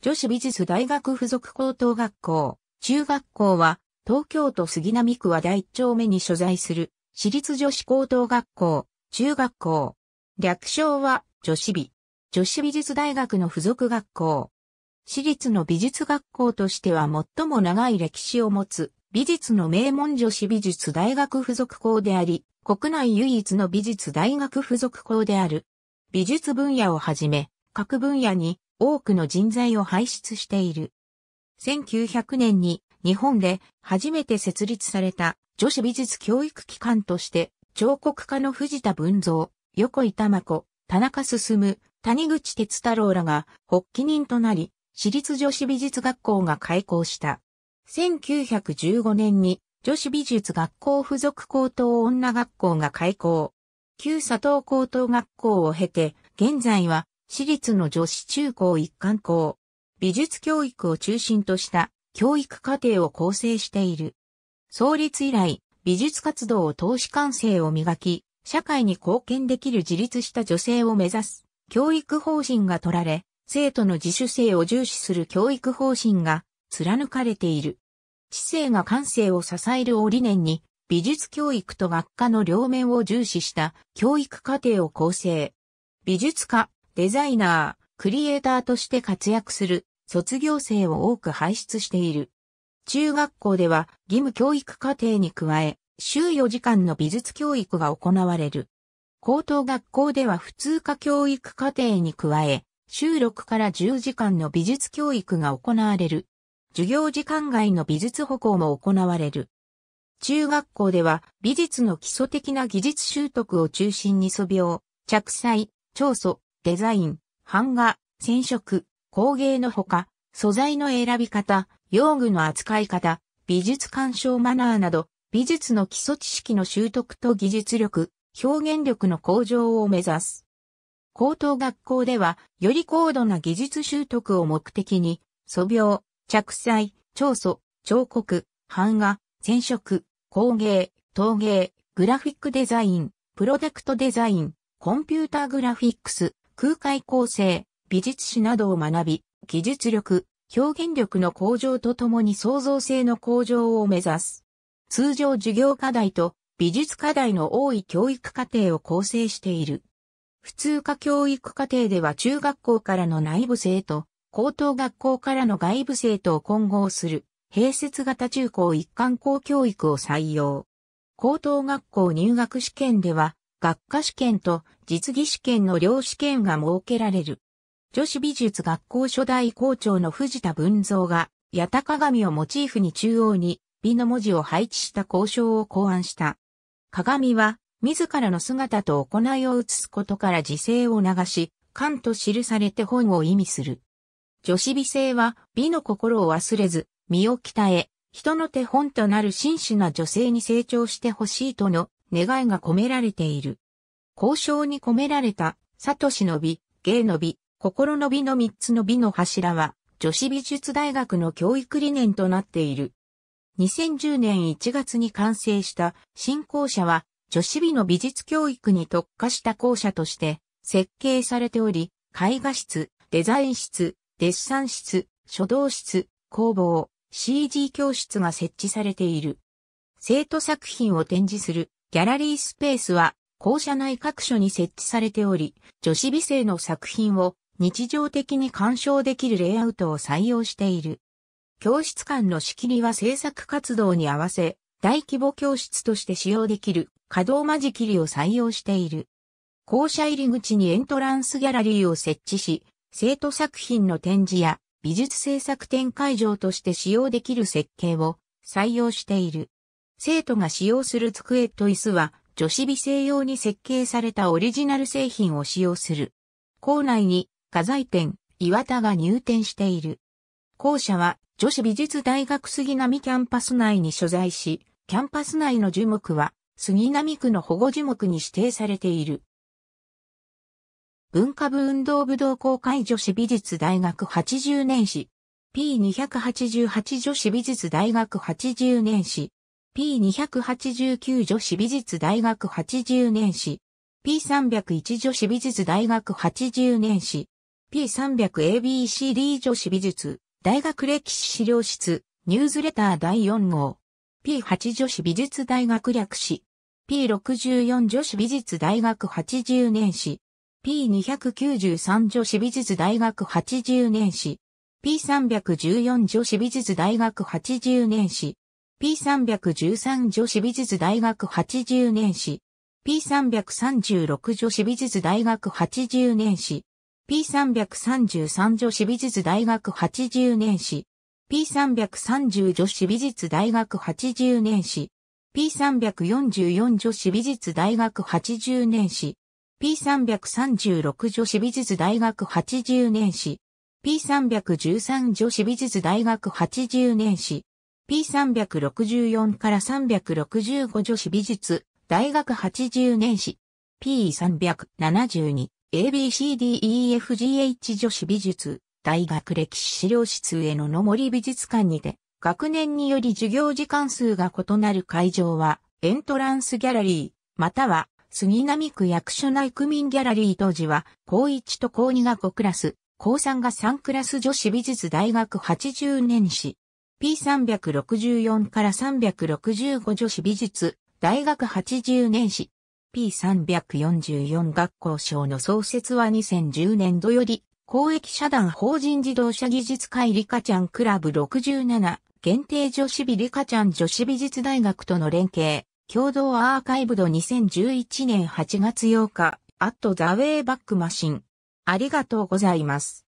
女子美術大学附属高等学校、中学校は、東京都杉並区は第一丁目に所在する、私立女子高等学校、中学校。略称は、女子美。女子美術大学の附属学校。私立の美術学校としては最も長い歴史を持つ、美術の名門女子美術大学附属校であり、国内唯一の美術大学附属校である。美術分野をはじめ、各分野に多くの人材を輩出している。1900年に日本で初めて設立された女子美術教育機関として彫刻家の藤田文蔵、横井玉子、田中進、谷口哲太郎らが発起人となり、私立女子美術学校が開校した。1915年に女子美術学校附属高等女学校が開校。旧佐藤高等学校を経て、現在は私立の女子中高一貫校、美術教育を中心とした教育課程を構成している。創立以来、美術活動を投資感性を磨き、社会に貢献できる自立した女性を目指す教育方針が取られ、生徒の自主性を重視する教育方針が貫かれている。知性が感性を支えるを理念に、美術教育と学科の両面を重視した教育課程を構成。美術科、デザイナー、クリエイターとして活躍する卒業生を多く輩出している。中学校では義務教育課程に加え、週4時間の美術教育が行われる。高等学校では普通科教育課程に加え、週6から10時間の美術教育が行われる。授業時間外の美術歩行も行われる。中学校では美術の基礎的な技術習得を中心に素描、着彩、調素、デザイン、版画、染色、工芸のほか、素材の選び方、用具の扱い方、美術鑑賞マナーなど、美術の基礎知識の習得と技術力、表現力の向上を目指す。高等学校では、より高度な技術習得を目的に、素描、着彩、調素、彫刻、版画、染色、工芸、陶芸、グラフィックデザイン、プロダクトデザイン、コンピューターグラフィックス、空海構成、美術史などを学び、技術力、表現力の向上とともに創造性の向上を目指す。通常授業課題と美術課題の多い教育課程を構成している。普通科教育課程では中学校からの内部生と高等学校からの外部生とを混合する併設型中高一貫校教育を採用。高等学校入学試験では学科試験と実技試験の両試験が設けられる。女子美術学校初代校長の藤田文蔵が、八田鏡をモチーフに中央に、美の文字を配置した交渉を考案した。鏡は、自らの姿と行いを映すことから時勢を流し、勘と記されて本を意味する。女子美性は美の心を忘れず、身を鍛え、人の手本となる真摯な女性に成長してほしいとの願いが込められている。交渉に込められた、サトシの美、芸の美、心の美の三つの美の柱は、女子美術大学の教育理念となっている。2010年1月に完成した新校舎は、女子美の美術教育に特化した校舎として設計されており、絵画室、デザイン室、デッサン室、書道室、工房、CG 教室が設置されている。生徒作品を展示するギャラリースペースは校舎内各所に設置されており、女子美生の作品を日常的に鑑賞できるレイアウトを採用している。教室間の仕切りは制作活動に合わせ、大規模教室として使用できる可動間仕切りを採用している。校舎入り口にエントランスギャラリーを設置し、生徒作品の展示や美術制作展会場として使用できる設計を採用している。生徒が使用する机と椅子は女子美生用に設計されたオリジナル製品を使用する。校内に画材店、岩田が入店している。校舎は女子美術大学杉並キャンパス内に所在し、キャンパス内の樹木は杉並区の保護樹木に指定されている。文化部運動武道公会女子美術大学80年史 P288 女子美術大学80年史 P289 女子美術大学80年史、P301 女子美術大学80年史、P300ABCD 女子美術大学歴史資料室、ニューズレター第4号、P8 女子美術大学略史、P64 女子美術大学80年史、P293 女子美術大学80年史、P314 女子美術大学80年史、P313 女子美術大学80年史。P336 女子美術大学80年史。P333 女子美術大学80年史。P330 女子美術大学80年史。P344 女子美術大学80年史。P336 女子美術大学80年史。P313 女子美術大学80年史。P364 から365女子美術、大学80年史。P372、ABCDEFGH 女子美術、大学歴史資料室へのの森美術館にて、学年により授業時間数が異なる会場は、エントランスギャラリー、または、杉並区役所内区民ギャラリー当時は、高1と高2が5クラス、高3が3クラス女子美術大学80年史。P364 から365女子美術、大学80年史。P344 学校賞の創設は2010年度より、公益社団法人自動車技術会リカちゃんクラブ67、限定女子美リカちゃん女子美術大学との連携、共同アーカイブド2011年8月8日、アットザウェイバックマシン。ありがとうございます。